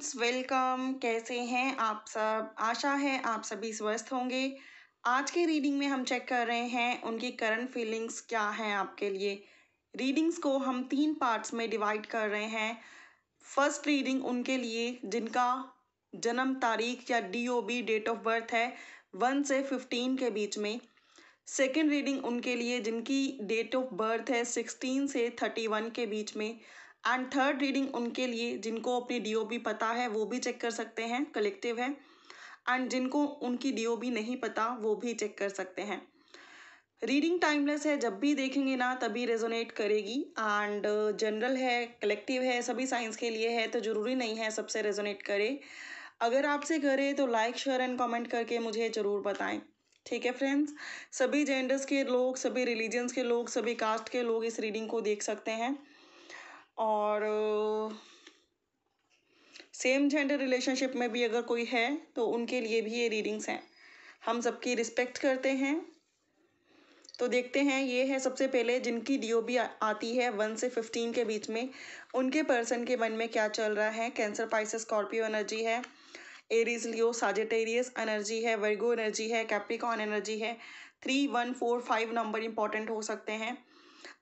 friends welcome कैसे हैं आप सब आशा है आप सभी स्वस्थ होंगे आज के रीडिंग में हम चेक कर रहे हैं उनकी करंट फीलिंग्स क्या हैं आपके लिए रीडिंग्स को हम तीन पार्ट्स में डिवाइड कर रहे हैं फर्स्ट रीडिंग उनके लिए जिनका जन्म तारीख या डीओबी डेट ऑफ बर्थ है वन से फिफ्टीन के बीच में सेकेंड रीडिंग उनके लिए जिनकी डेट ऑफ बर्थ है सिक्सटीन से थर्टी वन के बीच में एंड थर्ड रीडिंग उनके लिए जिनको अपनी डीओबी पता है वो भी चेक कर सकते हैं कलेक्टिव है एंड जिनको उनकी डीओबी नहीं पता वो भी चेक कर सकते हैं रीडिंग टाइमलेस है जब भी देखेंगे ना तभी रेजोनेट करेगी एंड जनरल uh, है कलेक्टिव है सभी साइंस के लिए है तो ज़रूरी नहीं है सबसे रेजोनेट करे अगर आपसे करे तो लाइक शेयर एंड कमेंट करके मुझे ज़रूर बताएं ठीक है फ्रेंड्स सभी जेंडर्स के लोग सभी रिलीजन्स के लोग सभी कास्ट के लोग इस रीडिंग को देख सकते हैं और सेम जेंडर रिलेशनशिप में भी अगर कोई है तो उनके लिए भी ये रीडिंग्स हैं हम सबकी रिस्पेक्ट करते हैं तो देखते हैं ये है सबसे पहले जिनकी डीओबी आती है वन से फिफ्टीन के बीच में उनके पर्सन के मन में क्या चल रहा है कैंसर पाइस स्कॉर्पियो एनर्जी है एरीज लियो साजिटेरियस एनर्जी है वर्गो एनर्जी है कैप्रिकॉन एनर्जी है three one four five number important हो सकते हैं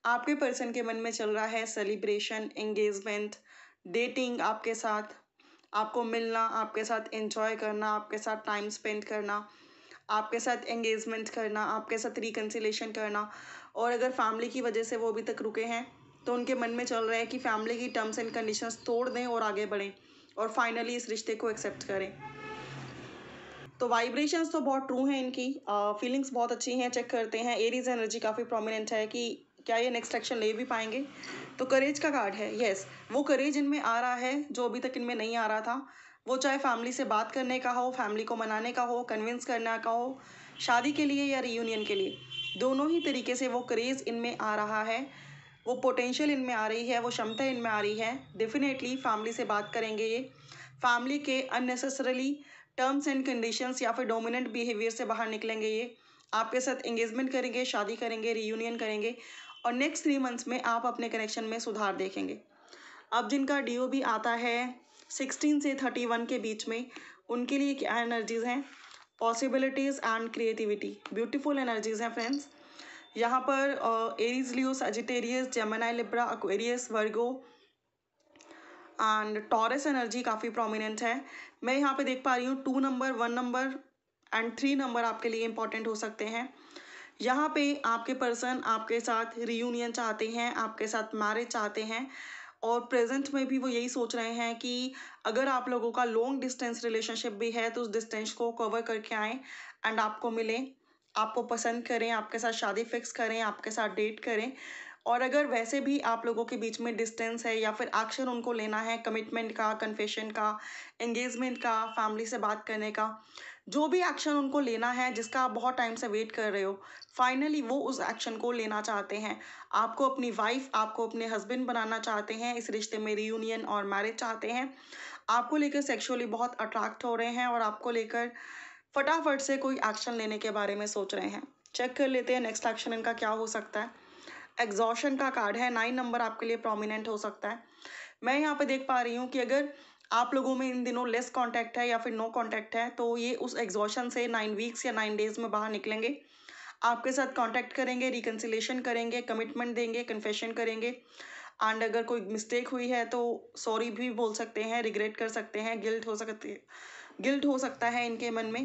आपके पर्सन के मन में चल रहा है सेलिब्रेशन एंगेजमेंट डेटिंग आपके साथ आपको मिलना आपके साथ एंजॉय करना आपके साथ टाइम स्पेंड करना आपके साथ एंगेजमेंट करना आपके साथ रिकन्सिलेशन करना और अगर फैमिली की वजह से वो अभी तक रुके हैं तो उनके मन में चल रहा है कि फैमिली की टर्म्स एंड कंडीशंस तोड़ दें और आगे बढ़ें और फाइनली इस रिश्ते को एक्सेप्ट करें तो वाइब्रेशंस तो बहुत ट्रू हैं इनकी फीलिंग्स बहुत अच्छी हैं चेक करते हैं एरीज एनर्जी काफ़ी प्रोमिनेंट है कि क्या ये नेक्स्ट एक्शन ले भी पाएंगे तो करेज का कार्ड है येस वो करेज इनमें आ रहा है जो अभी तक इनमें नहीं आ रहा था वो चाहे फैमिली से बात करने का हो फैमिली को मनाने का हो कन्विंस करने का हो शादी के लिए या रीयूनियन के लिए दोनों ही तरीके से वो क्रेज़ इनमें आ रहा है वो पोटेंशियल इनमें आ रही है वो क्षमता इनमें आ रही है डेफिनेटली फैमिली से बात करेंगे ये फैमिली के अननेसेसरली टर्म्स एंड कंडीशंस या फिर डोमिनेंट बिहेवियर से बाहर निकलेंगे ये आपके साथ एंगेजमेंट करेंगे शादी करेंगे रीयूनियन करेंगे और नेक्स्ट थ्री मंथ्स में आप अपने कनेक्शन में सुधार देखेंगे अब जिनका डी भी आता है सिक्सटीन से थर्टी वन के बीच में उनके लिए क्या एनर्जीज़ हैं possibilities and creativity beautiful energies हैं फ्रेंड्स यहाँ पर Aries Leo Sagittarius Gemini Libra Aquarius Virgo and Taurus energy काफ़ी प्रोमिनेंट है मैं यहाँ पे देख पा रही हूँ two number one number and three number आपके लिए इंपॉर्टेंट हो सकते हैं यहाँ पे आपके पर्सन आपके साथ रीयूनियन चाहते हैं आपके साथ मैरिज चाहते हैं और प्रेजेंट में भी वो यही सोच रहे हैं कि अगर आप लोगों का लॉन्ग डिस्टेंस रिलेशनशिप भी है तो उस डिस्टेंस को कवर करके आएँ एंड आपको मिलें आपको पसंद करें आपके साथ शादी फिक्स करें आपके साथ डेट करें और अगर वैसे भी आप लोगों के बीच में डिस्टेंस है या फिर एक्शन उनको लेना है कमिटमेंट का कन्फेशन का एंगेजमेंट का फैमिली से बात करने का जो भी एक्शन उनको लेना है जिसका आप बहुत टाइम से वेट कर रहे हो फाइनली वो उस एक्शन को लेना चाहते हैं आपको अपनी वाइफ आपको अपने हस्बैंड बनाना चाहते हैं इस रिश्ते में रीयूनियन और मैरिज चाहते हैं आपको लेकर सेक्शुअली बहुत अट्रैक्ट हो रहे हैं और आपको लेकर फटाफट से कोई एक्शन लेने के बारे में सोच रहे हैं चेक कर लेते हैं नेक्स्ट एक्शन इनका क्या हो सकता है एग्जॉशन का कार्ड है नाइन नंबर आपके लिए प्रोमिनेंट हो सकता है मैं यहाँ पे देख पा रही हूँ कि अगर आप लोगों में इन दिनों लेस कॉन्टैक्ट है या फिर नो कॉन्टैक्ट है तो ये उस एग्जॉशन से नाइन वीक्स या नाइन डेज में बाहर निकलेंगे आपके साथ कॉन्टैक्ट करेंगे रिकन्सिलेशन करेंगे कमिटमेंट देंगे कन्फेशन करेंगे एंड अगर कोई मिस्टेक हुई है तो सॉरी भी बोल सकते हैं रिग्रेट कर सकते हैं गिल्ट हो सकते गिल्ट हो सकता है इनके मन में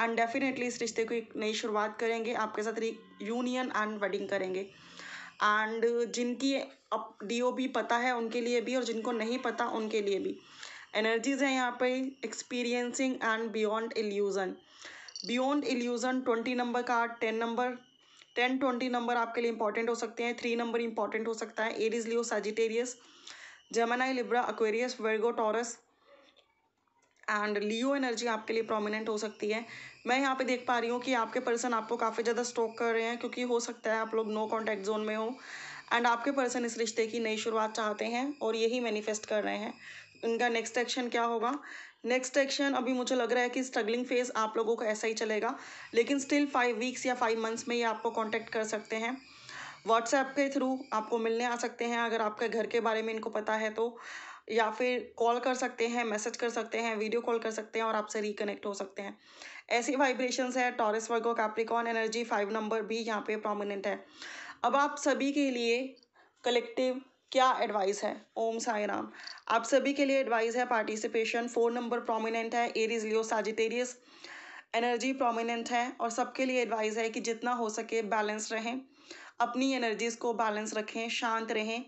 एंड डेफिनेटली इस रिश्ते को एक नई शुरुआत करेंगे आपके साथ यूनियन एंड वेडिंग करेंगे एंड जिनकी अब डी पता है उनके लिए भी और जिनको नहीं पता उनके लिए भी एनर्जीज है यहाँ पे experiencing and beyond illusion beyond illusion twenty number का ten number ten twenty number आपके लिए इंपॉर्टेंट हो सकते हैं थ्री नंबर इंपॉर्टेंट हो सकता है Aries Leo Sagittarius Gemini Libra Aquarius Virgo Taurus and Leo energy आपके लिए प्रोमिनेंट हो सकती है मैं यहाँ पे देख पा रही हूँ कि आपके पर्सन आपको काफ़ी ज़्यादा स्टॉक कर रहे हैं क्योंकि हो सकता है आप लोग नो कॉन्टैक्ट जोन में हो एंड आपके पर्सन इस रिश्ते की नई शुरुआत चाहते हैं और यही मैनिफेस्ट कर रहे हैं इनका नेक्स्ट एक्शन क्या होगा नेक्स्ट एक्शन अभी मुझे लग रहा है कि स्ट्रगलिंग फेज आप लोगों को ऐसा ही चलेगा लेकिन स्टिल फाइव वीक्स या फाइव मंथ्स में ये आपको कॉन्टैक्ट कर सकते हैं व्हाट्सएप के थ्रू आपको मिलने आ सकते हैं अगर आपके घर के बारे में इनको पता है तो या फिर कॉल कर सकते हैं मैसेज कर सकते हैं वीडियो कॉल कर सकते हैं और आपसे रिकनेक्ट हो सकते हैं ऐसी वाइब्रेशंस है Taurus Virgo Capricorn energy five number भी यहाँ पे प्रोमिनेंट है अब आप सभी के लिए कलेक्टिव क्या एडवाइस है ओम साई राम आप सभी के लिए एडवाइस है पार्टिसिपेशन फोर नंबर प्रोमिनेंट है Aries Leo Sagittarius energy prominent है और सबके लिए एडवाइस है कि जितना हो सके बैलेंस रहें अपनी एनर्जीज को बैलेंस रखें शांत रहें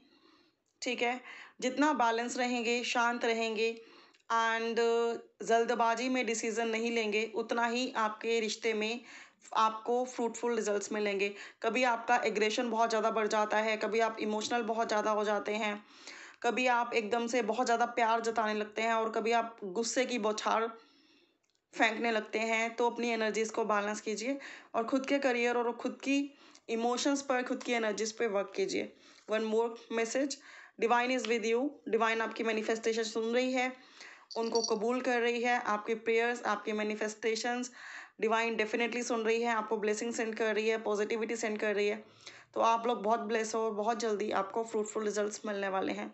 ठीक है जितना बैलेंस रहेंगे शांत रहेंगे एंड जल्दबाजी में डिसीज़न नहीं लेंगे उतना ही आपके रिश्ते में आपको फ्रूटफुल रिजल्ट्स मिलेंगे कभी आपका एग्रेशन बहुत ज़्यादा बढ़ जाता है कभी आप इमोशनल बहुत ज़्यादा हो जाते हैं कभी आप एकदम से बहुत ज़्यादा प्यार जताने लगते हैं और कभी आप गुस्से की बौछार फेंकने लगते हैं तो अपनी एनर्जीज़ को बैलेंस कीजिए और ख़ुद के करियर और खुद की इमोशंस पर खुद की एनर्जीज़ पर वर्क कीजिए one more message divine is with you divine आपकी मैनिफेस्टेशन सुन रही है उनको कबूल कर रही है आपके प्रेयर्स आपके मैनिफेस्टेशंस डिवाइन डेफिनेटली सुन रही है आपको ब्लेसिंग सेंड कर रही है पॉजिटिविटी सेंड कर रही है तो आप लोग बहुत ब्लेस हो और बहुत जल्दी आपको फ्रूटफुल रिजल्ट्स मिलने वाले हैं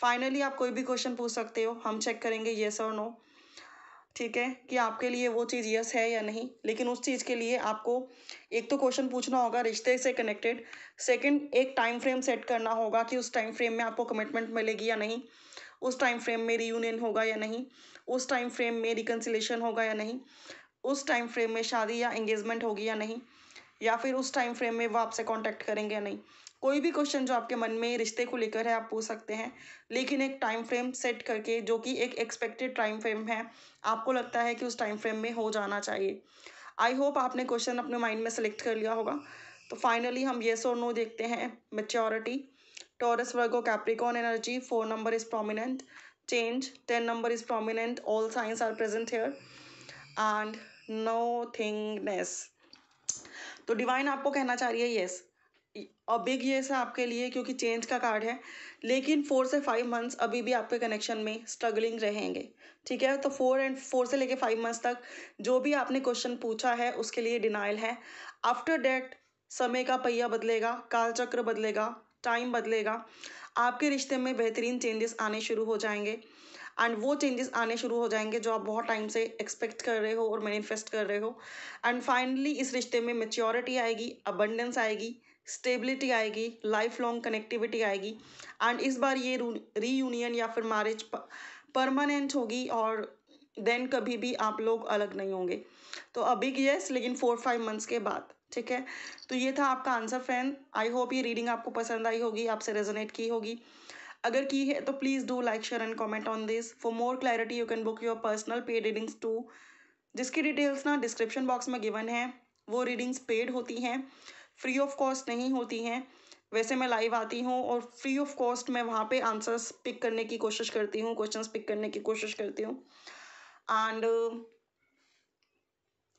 फाइनली आप कोई भी क्वेश्चन पूछ सकते हो हम चेक करेंगे येस और नो ठीक है कि आपके लिए वो चीज़ यस है या नहीं लेकिन उस चीज़ के लिए आपको एक तो क्वेश्चन पूछना होगा रिश्ते से कनेक्टेड सेकंड एक टाइम फ्रेम सेट करना होगा कि उस टाइम फ्रेम में आपको कमिटमेंट मिलेगी या नहीं उस टाइम फ्रेम में रीयूनियन होगा या नहीं उस टाइम फ्रेम में रिकन्सिलेशन होगा या नहीं उस टाइम फ्रेम में शादी या इंगेजमेंट होगी या नहीं या फिर उस टाइम फ्रेम में वो आपसे कॉन्टैक्ट करेंगे या नहीं कोई भी क्वेश्चन जो आपके मन में रिश्ते को लेकर है आप पूछ सकते हैं लेकिन एक टाइम फ्रेम सेट करके जो कि एक एक्सपेक्टेड टाइम फ्रेम है आपको लगता है कि उस टाइम फ्रेम में हो जाना चाहिए आई होप आपने क्वेश्चन अपने माइंड में सेलेक्ट कर लिया होगा तो फाइनली हम येस और नो देखते हैं maturity Taurus Virgo Capricorn energy four number is prominent change ten number is prominent all signs are present here and nothingness तो डिवाइन आपको कहना चाह रही है येस और बिग येस है आपके लिए क्योंकि चेंज का कार्ड है लेकिन फोर से फाइव मंथ्स अभी भी आपके कनेक्शन में स्ट्रगलिंग रहेंगे ठीक है तो फोर एंड फोर से लेके फाइव मंथ्स तक जो भी आपने क्वेश्चन पूछा है उसके लिए डिनाइल है आफ्टर डेट समय का पहिया बदलेगा कालचक्र बदलेगा टाइम बदलेगा आपके रिश्ते में बेहतरीन चेंजेस आने शुरू हो जाएंगे एंड वो चेंजेस आने शुरू हो जाएंगे जो आप बहुत टाइम से एक्सपेक्ट कर रहे हो और मैनिफेस्ट कर रहे हो एंड फाइनली इस रिश्ते में मेच्योरिटी आएगी अबंडेंस आएगी स्टेबिलिटी आएगी लाइफ लॉन्ग कनेक्टिविटी आएगी एंड इस बार ये रीयूनियन या फिर मैरिज परमानेंट होगी और देन कभी भी आप लोग अलग नहीं होंगे तो अभी यस लेकिन फोर फाइव मंथ्स के बाद ठीक है तो ये था आपका आंसर फ्रेंड आई होप ये रीडिंग आपको पसंद आई होगी आपसे रेजोनेट की होगी अगर की है तो please do like share and comment on this for more clarity you can book your personal paid readings too जिसकी डिटेल्स ना डिस्क्रिप्शन बॉक्स में गिवन है वो रीडिंग्स पेड होती हैं फ्री ऑफ कॉस्ट नहीं होती हैं वैसे मैं लाइव आती हूँ और फ्री ऑफ कॉस्ट मैं वहाँ पे आंसर्स पिक करने की कोशिश करती हूँ क्वेश्चंस पिक करने की कोशिश करती हूँ एंड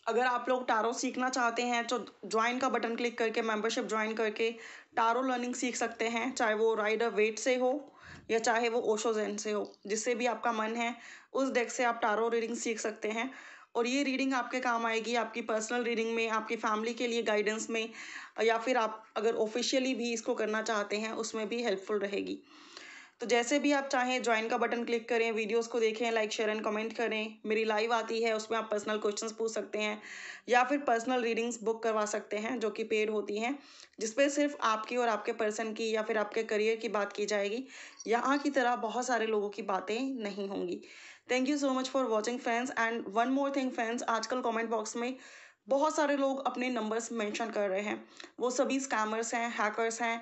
अगर आप लोग टारो सीखना चाहते हैं तो ज्वाइन का बटन क्लिक करके मेंबरशिप ज्वाइन करके टारो लर्निंग सीख सकते हैं चाहे वो राइडर वेट से हो या चाहे वो ओशो जैन से हो जिससे भी आपका मन है उस डेक से आप टारो रीडिंग सीख सकते हैं और ये रीडिंग आपके काम आएगी आपकी पर्सनल रीडिंग में आपकी फैमिली के लिए गाइडेंस में या फिर आप अगर ऑफिशियली भी इसको करना चाहते हैं उसमें भी हेल्पफुल रहेगी तो जैसे भी आप चाहें ज्वाइन का बटन क्लिक करें वीडियोस को देखें लाइक शेयर एंड कमेंट करें मेरी लाइव आती है उसमें आप पर्सनल क्वेश्चंस पूछ सकते हैं या फिर पर्सनल रीडिंग्स बुक करवा सकते हैं जो कि पेड होती हैं जिसपे सिर्फ आपकी और आपके पर्सन की या फिर आपके करियर की बात की जाएगी यहाँ की तरह बहुत सारे लोगों की बातें नहीं होंगी thank you so much for watching friends and one more thing friends आजकल कॉमेंट बॉक्स में बहुत सारे लोग अपने नंबर्स मैंशन कर रहे हैं वो सभी स्कैमर्स हैं हैकर्स हैं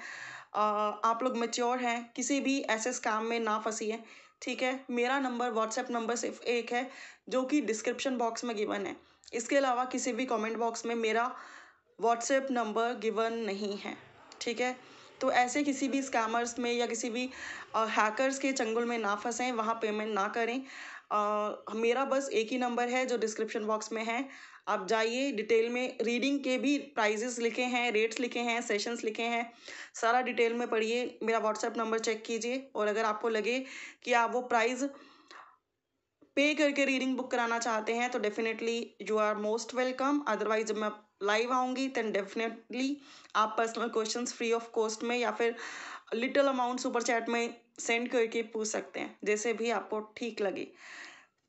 आप लोग मेच्योर हैं किसी भी ऐसे स्कैम में ना फंसी हैं ठीक है मेरा नंबर व्हाट्सएप नंबर सिर्फ एक है जो कि डिस्क्रिप्शन बॉक्स में गिवन है इसके अलावा किसी भी कमेंट बॉक्स में मेरा व्हाट्सएप नंबर गिवन नहीं है ठीक है तो ऐसे किसी भी स्कैमर्स में या किसी भी हैकर्स के चंगुल में ना फंसें वहाँ पेमेंट ना करें आ, मेरा बस एक ही नंबर है जो डिस्क्रिप्शन बॉक्स में है आप जाइए डिटेल में रीडिंग के भी प्राइजेस लिखे हैं रेट्स लिखे हैं सेशंस लिखे हैं सारा डिटेल में पढ़िए मेरा व्हाट्सएप नंबर चेक कीजिए और अगर आपको लगे कि आप वो प्राइज़ पे करके रीडिंग बुक कराना चाहते हैं तो definitely you are most welcome otherwise जब मैं लाइव आऊँगी दैन डेफिनेटली आप personal questions free of cost में या फिर लिटिल अमाउंट सुपर चैट में सेंड करके पूछ सकते हैं जैसे भी आपको ठीक लगे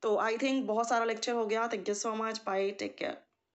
तो आई थिंक बहुत सारा लेक्चर हो गया thank you so much bye take care